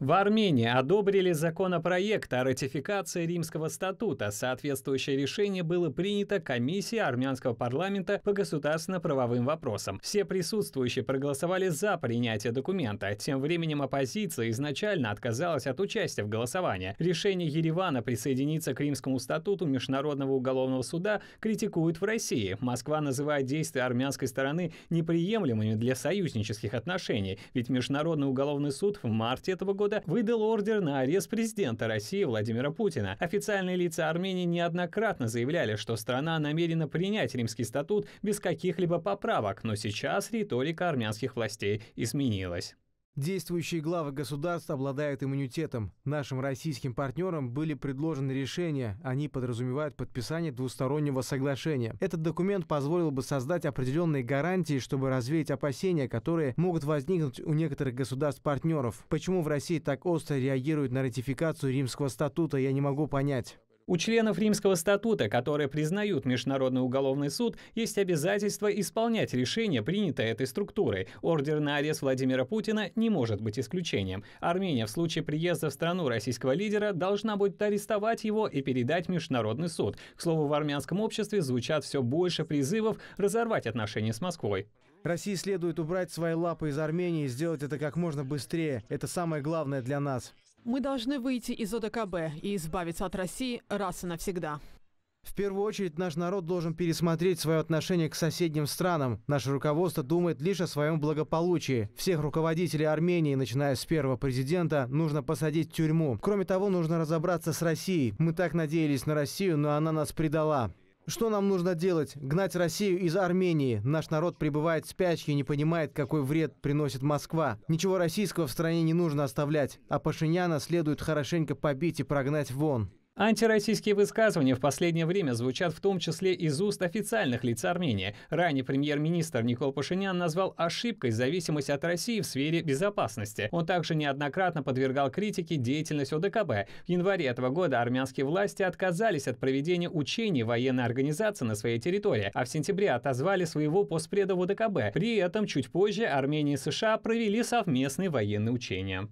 В Армении одобрили законопроект о ратификации Римского статута. Соответствующее решение было принято Комиссией Армянского парламента по государственно-правовым вопросам. Все присутствующие проголосовали за принятие документа. Тем временем оппозиция изначально отказалась от участия в голосовании. Решение Еревана присоединиться к Римскому статуту Международного уголовного суда критикуют в России. Москва называет действия армянской стороны неприемлемыми для союзнических отношений, ведь Международный уголовный суд в марте этого года года выдал ордер на арест президента России Владимира Путина. Официальные лица Армении неоднократно заявляли, что страна намерена принять римский статут без каких-либо поправок, но сейчас риторика армянских властей изменилась. Действующие главы государств обладают иммунитетом. Нашим российским партнерам были предложены решения. Они подразумевают подписание двустороннего соглашения. Этот документ позволил бы создать определенные гарантии, чтобы развеять опасения, которые могут возникнуть у некоторых государств-партнеров. Почему в России так остро реагируют на ратификацию Римского статута, я не могу понять. У членов Римского статута, которые признают Международный уголовный суд, есть обязательство исполнять решение, принятое этой структурой. Ордер на арест Владимира Путина не может быть исключением. Армения в случае приезда в страну российского лидера должна будет арестовать его и передать Международный суд. К слову, в армянском обществе звучат все больше призывов разорвать отношения с Москвой. России следует убрать свои лапы из Армении и сделать это как можно быстрее. Это самое главное для нас. Мы должны выйти из ОДКБ и избавиться от России раз и навсегда. В первую очередь наш народ должен пересмотреть свое отношение к соседним странам. Наше руководство думает лишь о своем благополучии. Всех руководителей Армении, начиная с первого президента, нужно посадить в тюрьму. Кроме того, нужно разобраться с Россией. Мы так надеялись на Россию, но она нас предала. Что нам нужно делать? Гнать Россию из Армении. Наш народ пребывает в спячке и не понимает, какой вред приносит Москва. Ничего российского в стране не нужно оставлять, а Пашиняна следует хорошенько побить и прогнать вон. Антироссийские высказывания в последнее время звучат в том числе из уст официальных лиц Армении. Ранее премьер-министр Никол Пашинян назвал ошибкой зависимость от России в сфере безопасности. Он также неоднократно подвергал критике деятельность ОДКБ. В январе этого года армянские власти отказались от проведения учений военной организации на своей территории, а в сентябре отозвали своего постпреда ОДКБ. При этом чуть позже Армения и США провели совместные военные учения.